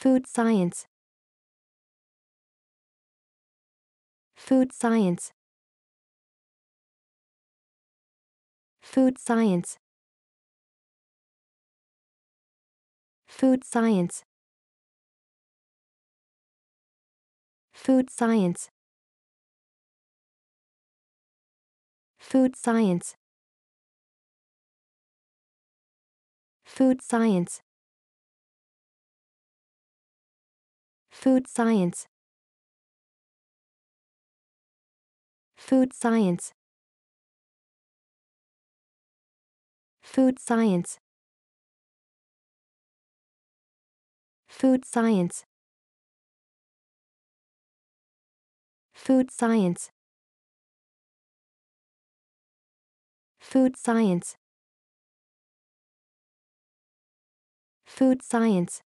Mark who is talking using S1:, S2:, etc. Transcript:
S1: Food science. Food science. Food science. Food science. Food science. Food science. Food science. Food science. Food science. Food science. Food science. Food science. Food science. Food science.